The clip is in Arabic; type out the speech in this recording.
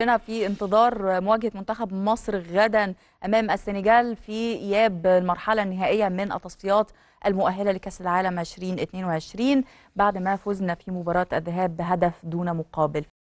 كلنا في انتظار مواجهة منتخب مصر غدا أمام السنغال في إياب المرحلة النهائية من التصفيات المؤهلة لكأس العالم 2022 بعد ما فزنا في مباراة الذهاب بهدف دون مقابل